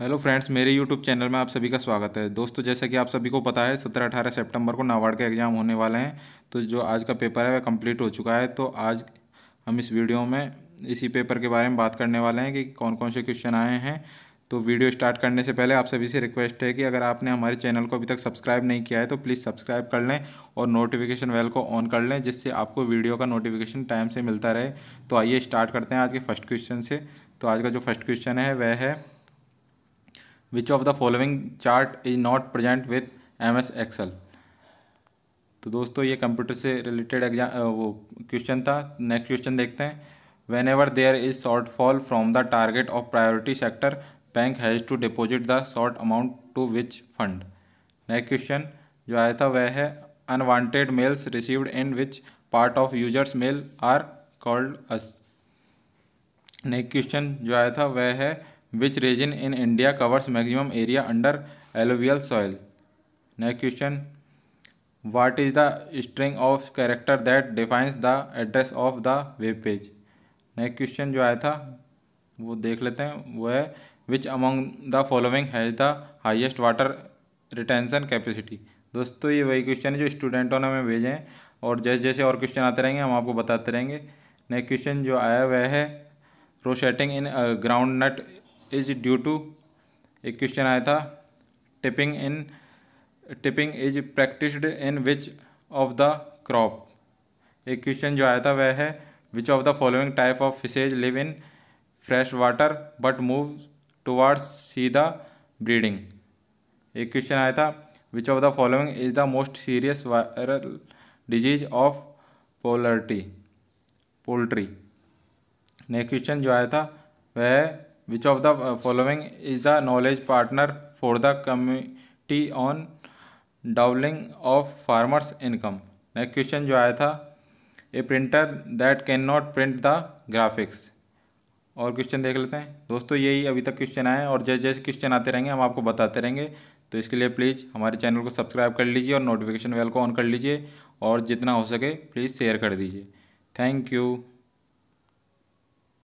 hello friends मेरे YouTube channel में आप सभी का स्वागत है दोस्तों जैसा कि आप सभी को पता है सत्रह अठारह सितंबर को नाबार्ड के एग्ज़ाम होने वाले हैं तो जो आज का पेपर है वह कंप्लीट हो चुका है तो आज हम इस वीडियो में इसी पेपर के बारे में बात करने वाले हैं कि कौन कौन से क्वेश्चन आए हैं तो वीडियो स्टार्ट करने से पहले आप सभी से रिक्वेस्ट है कि अगर आपने हमारे चैनल को अभी तक सब्सक्राइब नहीं किया है तो प्लीज़ सब्सक्राइब कर लें और नोटिफिकेशन बेल को ऑन कर लें जिससे आपको वीडियो का नोटिफिकेशन टाइम से मिलता रहे तो आइए स्टार्ट करते हैं आज के फर्स्ट क्वेश्चन से तो आज का जो फर्स्ट क्वेश्चन है वह है which of the following chart is not present with M S Excel तो दोस्तों ये कंप्यूटर से रिलेटेड एग्जाम वो क्वेश्चन था नेक्स्ट क्वेश्चन देखते हैं whenever there is shortfall from the target of priority sector bank has to deposit the short amount to which fund next question जो आया था वह है unwanted mails received in which part of users mail are called us next question जो आया था वह है which region in India covers maximum area under alluvial soil next question what is the string of character that defines the address of the web page next question जो आया था वो देख लेते हैं वो है which among the following has the highest water retention capacity दोस्तों ये वही क्वेश्चन है जो स्टूडेंटों ने हमें भेजे हैं और जैसे जैसे और क्वेश्चन आते रहेंगे हम आपको बताते रहेंगे नेक्स्ट क्वेश्चन जो आया वह है rosetting in groundnut is due to एक क्वेश्चन आया था tipping in tipping is practised in which of the crop एक क्वेश्चन जो आया था वह है which of the following type of fishes live in fresh water but move towards the breeding एक क्वेश्चन आया था which of the following is the most serious viral disease of poultry poultry next question जो आया था वह which of the uh, following is the knowledge partner for the committee on doubling of farmers income next question जो आया था a printer that can not print the graphics और question देख लेते हैं दोस्तों यही अभी तक क्वेश्चन आए और जैसे जैसे क्वेश्चन आते रहेंगे हम आपको बताते रहेंगे तो इसके लिए प्लीज़ हमारे चैनल को सब्सक्राइब कर लीजिए और नोटिफिकेशन बेल को ऑन कर लीजिए और जितना हो सके प्लीज़ शेयर कर दीजिए थैंक यू